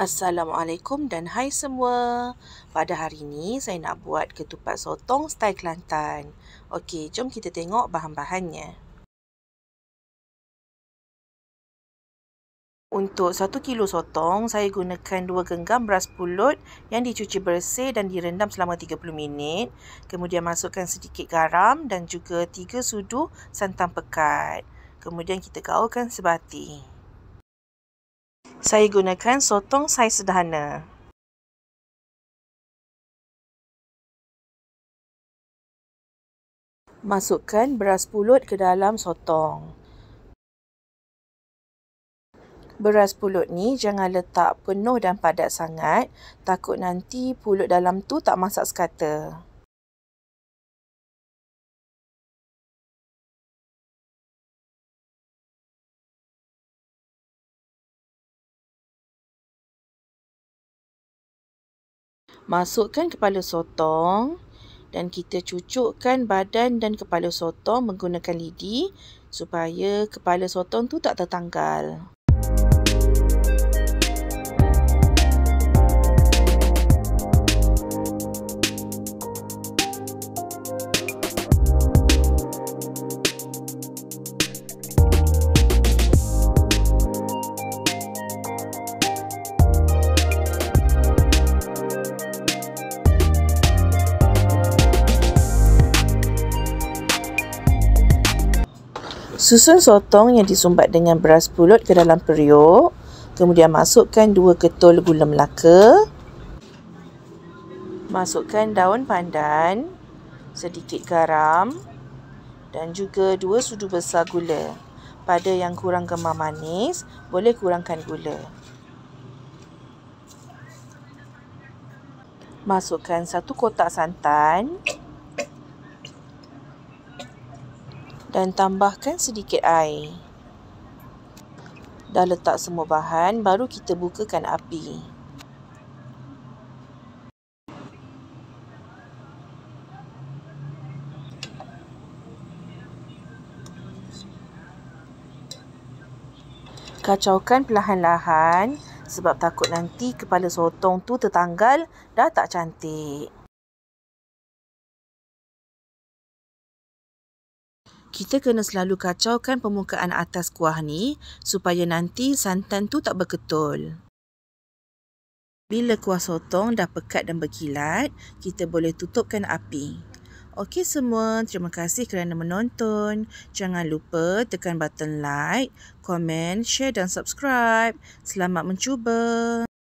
Assalamualaikum dan hai semua. Pada hari ini saya nak buat ketupat sotong style Kelantan. Okey, jom kita tengok bahan-bahannya. Untuk 1 kilo sotong, saya gunakan 2 genggam beras pulut yang dicuci bersih dan direndam selama 30 minit. Kemudian masukkan sedikit garam dan juga 3 sudu santan pekat. Kemudian kita gaulkan sebati saya gunakan sotong saiz sederhana. Masukkan beras pulut ke dalam sotong. Beras pulut ni jangan letak penuh dan padat sangat, takut nanti pulut dalam tu tak masak sekata. Masukkan kepala sotong dan kita cucukkan badan dan kepala sotong menggunakan lidi supaya kepala sotong tu tak tertanggal. Susun sotong yang disumbat dengan beras pulut ke dalam periuk. Kemudian masukkan dua ketul gula melaka. Masukkan daun pandan, sedikit garam dan juga dua sudu besar gula. Pada yang kurang gemar manis, boleh kurangkan gula. Masukkan satu kotak santan. dan tambahkan sedikit air. Dah letak semua bahan, baru kita bukakan api. Kacaukan perlahan-lahan sebab takut nanti kepala sotong tu tertanggal dah tak cantik. kita kena selalu kacaukan permukaan atas kuah ni supaya nanti santan tu tak berketul. Bila kuah sotong dah pekat dan berkilat, kita boleh tutupkan api. Okey semua, terima kasih kerana menonton. Jangan lupa tekan button like, komen, share dan subscribe. Selamat mencuba.